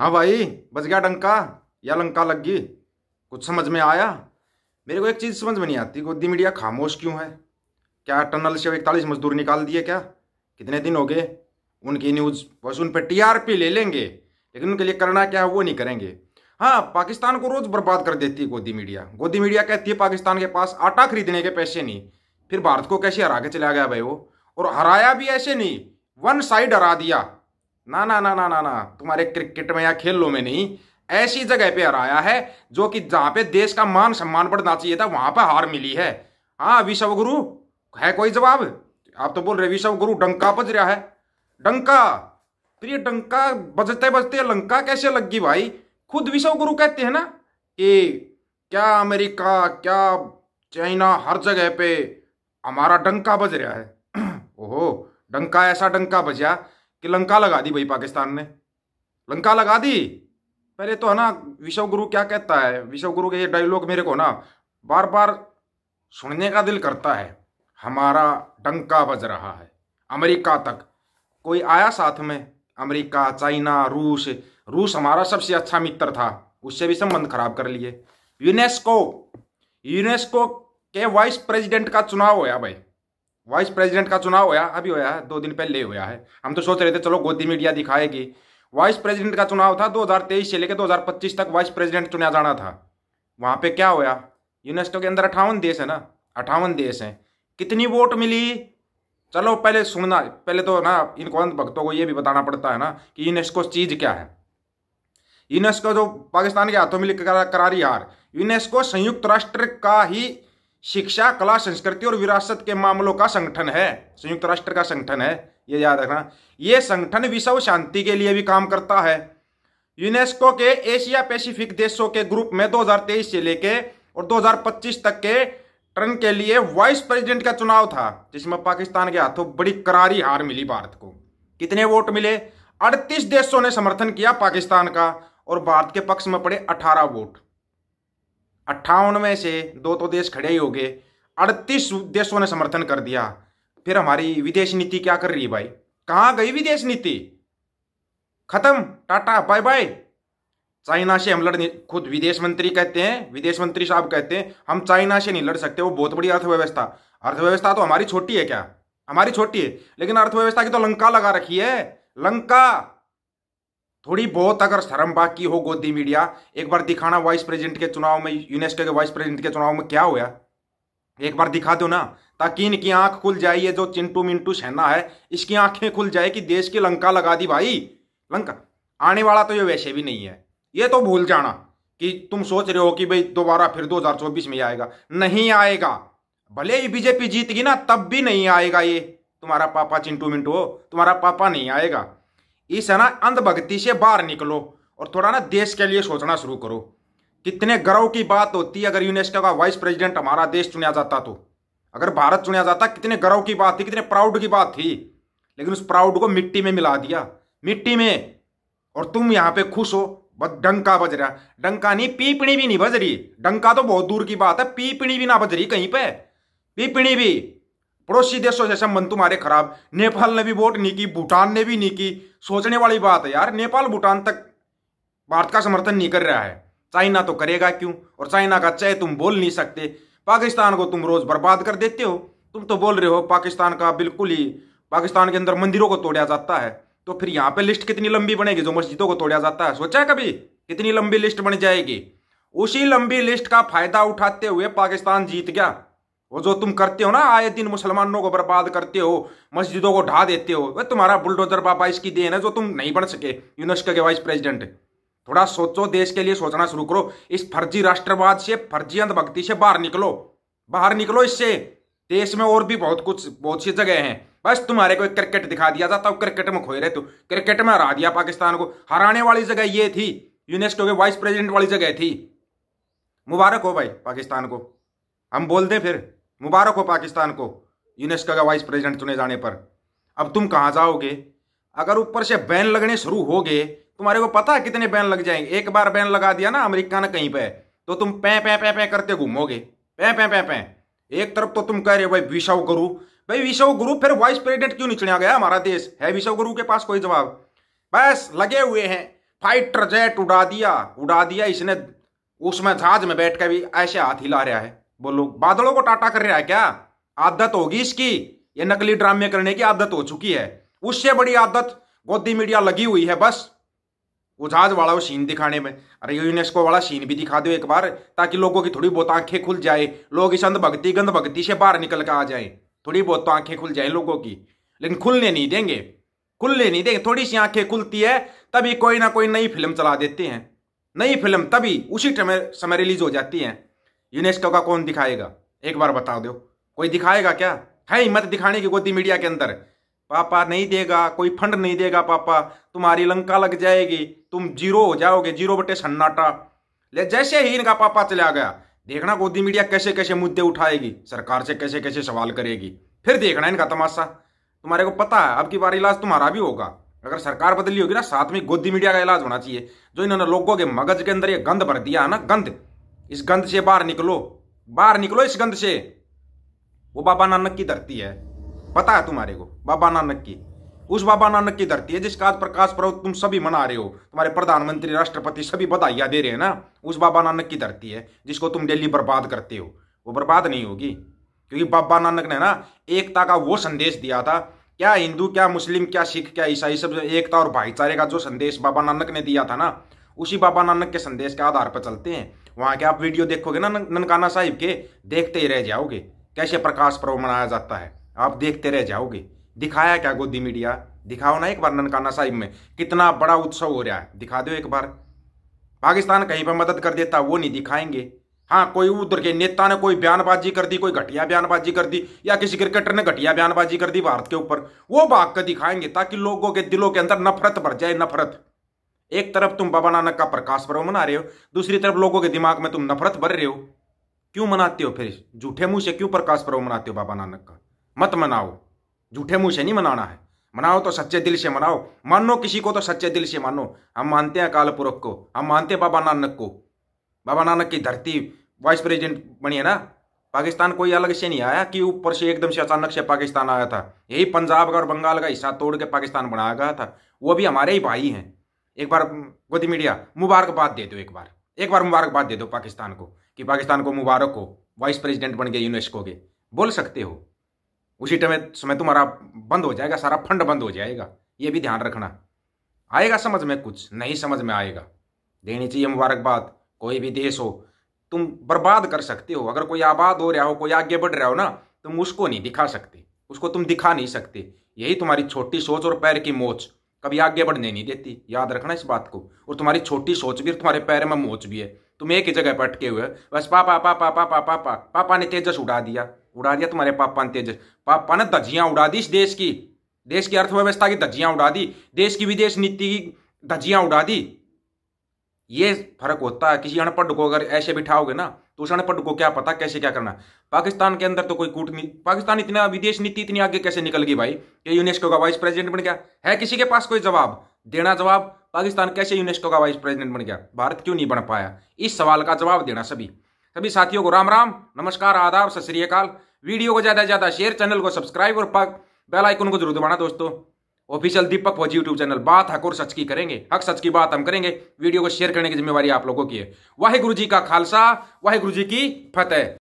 हाँ भाई बच गया डंका या लंका लग गई कुछ समझ में आया मेरे को एक चीज़ समझ में नहीं आती गोदी मीडिया खामोश क्यों है क्या टनल से इकतालीस मजदूर निकाल दिए क्या कितने दिन हो गए उनकी न्यूज़ बस उन पर टीआरपी ले लेंगे लेकिन उनके लिए करना क्या है वो नहीं करेंगे हाँ पाकिस्तान को रोज़ बर्बाद कर देती है गोदी मीडिया गोदी मीडिया कहती है पाकिस्तान के पास आटा खरीदने के पैसे नहीं फिर भारत को कैसे हरा के चला गया भाई वो और हराया भी ऐसे नहीं वन साइड हरा दिया ना ना ना ना ना ना तुम्हारे क्रिकेट में या खेलों में नहीं ऐसी जगह पे हराया है जो कि जहां पे देश का मान सम्मान बढ़ना चाहिए था वहां पर हार मिली है हाँ विश्व गुरु है कोई जवाब आप तो बोल रहे विश्व गुरु डंका बज रहा है डंका फिर ये डंका बजते बजते लंका कैसे लग गई भाई खुद विश्व गुरु कहते हैं ना कि क्या अमेरिका क्या चाइना हर जगह पे हमारा डंका बज रहा है ओहो डंका ऐसा डंका बजा कि लंका लगा दी भाई पाकिस्तान ने लंका लगा दी पहले तो है ना विश्व गुरु क्या कहता है विश्व गुरु के ये डायलॉग मेरे को ना बार बार सुनने का दिल करता है हमारा डंका बज रहा है अमेरिका तक कोई आया साथ में अमेरिका चाइना रूस रूस हमारा सबसे अच्छा मित्र था उससे भी संबंध खराब कर लिए यूनेस्को यूनेस्को के वाइस प्रेसिडेंट का चुनाव होया भाई वाइस प्रेसिडेंट का चुनाव होया अभी होया है दो दिन पहले हुआ है हम तो सोच रहे थे चलो गोदी मीडिया दिखाएगी वाइस प्रेसिडेंट का चुनाव था 2023 से लेकर 2025 तक वाइस प्रेसिडेंट चुना जाना था वहां पे क्या होया यूनेस्टो के अंदर अठावन देश है ना अठावन देश हैं कितनी वोट मिली चलो पहले सुनना पहले तो ना इन अंत भक्तों को ये भी बताना पड़ता है ना कि यूनेस्को चीज़ क्या है यूनेस्को जो पाकिस्तान के हाथों में लिख करारी हार यूनेस्को संयुक्त राष्ट्र का ही शिक्षा कला संस्कृति और विरासत के मामलों का संगठन है संयुक्त राष्ट्र का संगठन है ये याद रखना ये संगठन विश्व शांति के लिए भी काम करता है यूनेस्को के एशिया पैसिफिक देशों के ग्रुप में 2023 से लेके और 2025 तक के टर्न के लिए वाइस प्रेसिडेंट का चुनाव था जिसमें पाकिस्तान के हाथों बड़ी करारी हार मिली भारत को कितने वोट मिले 38 देशों ने समर्थन किया पाकिस्तान का और भारत के पक्ष में पड़े 18 वोट अट्ठावन में से दो तो देश खड़े ही हो गए अड़तीस देशों ने समर्थन कर दिया फिर हमारी विदेश नीति क्या कर रही है भाई कहाँ गई विदेश नीति खत्म टाटा बाय बाय चाइना से हम लड़ खुद विदेश मंत्री कहते हैं विदेश मंत्री साहब कहते हैं हम चाइना से नहीं लड़ सकते वो बहुत बड़ी अर्थव्यवस्था अर्थव्यवस्था तो हमारी छोटी है क्या हमारी छोटी है लेकिन अर्थव्यवस्था की तो लंका लगा रखी है लंका थोड़ी बहुत अगर शर्म बाकी हो गोदी मीडिया एक बार दिखाना वाइस प्रेसिडेंट के चुनाव में यूनेस्को के वाइस प्रेसिडेंट के चुनाव में क्या हुआ एक बार दिखा दो ना ताकि इनकी आंख खुल जाए ये जो चिंटू मिंटू सेना है इसकी आंखें खुल जाए कि देश की लंका लगा दी भाई लंका आने वाला तो ये वैसे भी नहीं है ये तो भूल जाना कि तुम सोच रहे हो कि भाई दोबारा फिर 2024 में आएगा नहीं आएगा भले ही बीजेपी जीतगी ना तब भी नहीं आएगा ये तुम्हारा पापा चिंटू मिंटू हो तुम्हारा पापा नहीं आएगा इस है ना अंधभक्ति से बाहर निकलो और थोड़ा ना देश के लिए सोचना शुरू करो कितने गर्व की बात होती अगर यूनेस्को का वाइस प्रेसिडेंट हमारा देश चुना जाता तो अगर भारत चुना जाता कितने गर्व की बात थी कितने प्राउड की बात थी लेकिन उस प्राउड को मिट्टी में मिला दिया मिट्टी में और तुम यहाँ पे खुश हो बस डंका बज रहा डंका नहीं पीपणी भी नहीं बज रही डंका तो बहुत दूर की बात है पीपणी भी ना बज रही कहीं पे पीपणी भी पड़ोसी देशों से संबंध तुम्हारे खराब नेपाल ने भी वोट नहीं की भूटान ने भी नहीं की सोचने वाली बात है यार नेपाल भूटान तक भारत का समर्थन नहीं कर रहा है चाइना तो करेगा क्यों और चाइना का चाहे तुम बोल नहीं सकते पाकिस्तान को तुम रोज बर्बाद कर देते हो तुम तो बोल रहे हो पाकिस्तान का बिल्कुल ही पाकिस्तान के अंदर मंदिरों को तोड़ा जाता है तो फिर यहाँ पे लिस्ट कितनी लंबी बनेगी जो मस्जिदों को तोड़ा जाता है सोचा है कभी कितनी लंबी लिस्ट बन जाएगी उसी लंबी लिस्ट का फायदा उठाते हुए पाकिस्तान जीत गया वो जो तुम करते हो ना आए दिन मुसलमानों को बर्बाद करते हो मस्जिदों को ढा देते हो वह तुम्हारा बुलडोजर बाबा इसकी देन है जो तुम नहीं बन सके यूनेस्को के वाइस प्रेसिडेंट थोड़ा सोचो देश के लिए सोचना शुरू करो इस फर्जी राष्ट्रवाद से फर्जी अंधभक्ति से बाहर निकलो बाहर निकलो इससे देश में और भी बहुत कुछ बहुत सी जगह हैं बस तुम्हारे को एक क्रिकेट दिखा दिया जाता हो क्रिकेट में खोए रहे तो क्रिकेट में हरा दिया पाकिस्तान को हराने वाली जगह ये थी यूनेस्को के वाइस प्रेसिडेंट वाली जगह थी मुबारक हो भाई पाकिस्तान को हम बोल दें फिर मुबारक हो पाकिस्तान को यूनेस्को का वाइस प्रेसिडेंट चुने जाने पर अब तुम कहाँ जाओगे अगर ऊपर से बैन लगने शुरू हो गए तुम्हारे को पता है कितने बैन लग जाएंगे एक बार बैन लगा दिया ना अमेरिका ने कहीं पे तो तुम पै पै पै पै करते घूमोगे पै पै पै पै एक तरफ तो तुम कह रहे हो भाई विशव गुरु भाई विशव गुरु फिर वाइस प्रेसिडेंट क्यों निचले गया हमारा देश है विशव गुरु के पास कोई जवाब बस लगे हुए हैं फाइटर जेट उड़ा दिया उड़ा दिया इसने उसमें जहाज में बैठ कर भी ऐसे हाथ हिला रहा है बोलो बादलों को टाटा कर रहा है क्या आदत होगी इसकी ये नकली ड्रामे करने की आदत हो चुकी है उससे बड़ी आदत गोदी मीडिया लगी हुई है बस वो जहाज वाला वो सीन दिखाने में अरे यूनेस्को वाला सीन भी दिखा दो एक बार ताकि लोगों की थोड़ी बहुत आंखें खुल जाए लोग इस अंध भक्ति गंध भक्ति से बाहर निकल कर आ जाए थोड़ी बहुत तो आंखें खुल जाए लोगों की लेकिन खुलने नहीं देंगे खुलने नहीं देंगे थोड़ी सी आंखें खुलती है तभी कोई ना कोई नई फिल्म चला देते हैं नई फिल्म तभी उसी समय रिलीज हो जाती है यूनेस्को का कौन दिखाएगा एक बार बता दो कोई दिखाएगा क्या है हिम्मत दिखाने की गोदी मीडिया के अंदर पापा नहीं देगा कोई फंड नहीं देगा पापा तुम्हारी लंका लग जाएगी तुम जीरो हो जाओगे जीरो बटे सन्नाटा ले जैसे ही इनका पापा चला गया देखना गोदी मीडिया कैसे कैसे मुद्दे उठाएगी सरकार से कैसे कैसे सवाल करेगी फिर देखना इनका तमाशा तुम्हारे को पता है अब की बार इलाज तुम्हारा भी होगा अगर सरकार बदली होगी ना साथ में गोदी मीडिया का इलाज होना चाहिए जो इन्होंने लोगों के मगज के अंदर ये गंध भर दिया है ना गंध इस गंध से बाहर निकलो बाहर निकलो इस गंध से वो बाबा नानक की धरती है पता है तुम्हारे को बाबा नानक की उस बाबा नानक की धरती है जिसका आज प्रकाश पर्व तुम सभी मना रहे हो तुम्हारे प्रधानमंत्री राष्ट्रपति सभी बधाइयाँ दे रहे हैं ना उस बाबा नानक की धरती है जिसको तुम डेली बर्बाद करते हो वो बर्बाद नहीं होगी क्योंकि बाबा नानक ने ना एकता का वो संदेश दिया था क्या हिंदू क्या मुस्लिम क्या सिख क्या ईसाई सब एकता और भाईचारे का जो संदेश बाबा नानक ने दिया था ना उसी बाबा नानक के संदेश के आधार पर चलते हैं वहाँ के आप वीडियो देखोगे ना ननकाना साहिब के देखते ही रह जाओगे कैसे प्रकाश पर्व मनाया जाता है आप देखते रह जाओगे दिखाया क्या गोदी मीडिया दिखाओ ना एक बार ननकाना साहिब में कितना बड़ा उत्सव हो रहा है दिखा दो एक बार पाकिस्तान कहीं पर मदद कर देता वो नहीं दिखाएंगे हाँ कोई उधर के नेता ने कोई बयानबाजी कर दी कोई घटिया बयानबाजी कर दी या किसी क्रिकेटर ने घटिया बयानबाजी कर दी भारत के ऊपर वो भाग कर दिखाएंगे ताकि लोगों के दिलों के अंदर नफरत भर जाए नफरत एक तरफ तुम बाबा नानक का प्रकाश पर्व मना रहे हो दूसरी तरफ लोगों के दिमाग में तुम नफरत भर रहे हो क्यों मनाते हो फिर झूठे मुंह से क्यों प्रकाश पर्व मनाते हो बाबा नानक का मत मनाओ झूठे मुंह से नहीं मनाना है मनाओ तो सच्चे दिल से मनाओ मानो किसी को तो सच्चे दिल से मानो हम मानते हैं अकाल पुरख को हम मानते हैं बाबा नानक को बाबा नानक की धरती वाइस प्रेसिडेंट बनी है ना पाकिस्तान कोई अलग से नहीं आया कि ऊपर से एकदम से अचानक से पाकिस्तान आया था यही पंजाब का और बंगाल का हिस्सा तोड़ के पाकिस्तान बनाया गया था वो भी हमारे ही भाई हैं एक बार गोदी मीडिया मुबारकबाद दे दो एक बार एक बार मुबारकबाद दे दो पाकिस्तान को कि पाकिस्तान को मुबारक हो वाइस प्रेसिडेंट बन गए यूनेस्को के बोल सकते हो उसी टाइम समय तुम्हारा बंद हो जाएगा सारा फंड बंद हो जाएगा ये भी ध्यान रखना आएगा समझ में कुछ नहीं समझ में आएगा देनी चाहिए मुबारकबाद कोई भी देश हो तुम बर्बाद कर सकते हो अगर कोई आबाद हो रहा हो कोई आगे बढ़ रहा हो ना तुम उसको नहीं दिखा सकते उसको तुम दिखा नहीं सकते यही तुम्हारी छोटी सोच और पैर की मोच कभी आगे बढ़ने नहीं देती याद रखना इस बात को और तुम्हारी छोटी सोच भी और तुम्हारे पैर में मोच भी है तुम एक ही जगह पर अटके हुए बस पापा पापा पापा पापा पापा ने तेजस उड़ा दिया उड़ा दिया तुम्हारे पापा ने तेजस पापा ने धजियाँ उड़ा दी इस देश की देश की अर्थव्यवस्था की धजियाँ उड़ा दी देश की विदेश नीति की धजियाँ उड़ा दी ये फर्क होता है किसी अनपढ़ को अगर ऐसे बिठाओगे ना तो उस अनपढ़ को क्या पता कैसे क्या करना पाकिस्तान के अंदर तो कोई कूटनीति पाकिस्तान इतना विदेश नीति इतनी आगे कैसे निकल गई भाई कि यूनेस्को का वाइस प्रेसिडेंट बन गया है किसी के पास कोई जवाब देना जवाब पाकिस्तान कैसे यूनेस्को का वाइस प्रेसिडेंट बन गया भारत क्यों नहीं बन पाया इस सवाल का जवाब देना सभी सभी साथियों को राम राम नमस्कार आदाब सत श्रीकाल वीडियो को ज़्यादा से ज़्यादा शेयर चैनल को सब्सक्राइब और बेल आइकन को जरूर दबाना दोस्तों ऑफिशियल दीपक फौजी यूट्यूब चैनल बात हक और सच की करेंगे हक सच की बात हम करेंगे वीडियो को शेयर करने की जिम्मेवारी आप लोगों की है वाहे गुरु जी का खालसा वाहे गुरु जी की फतेह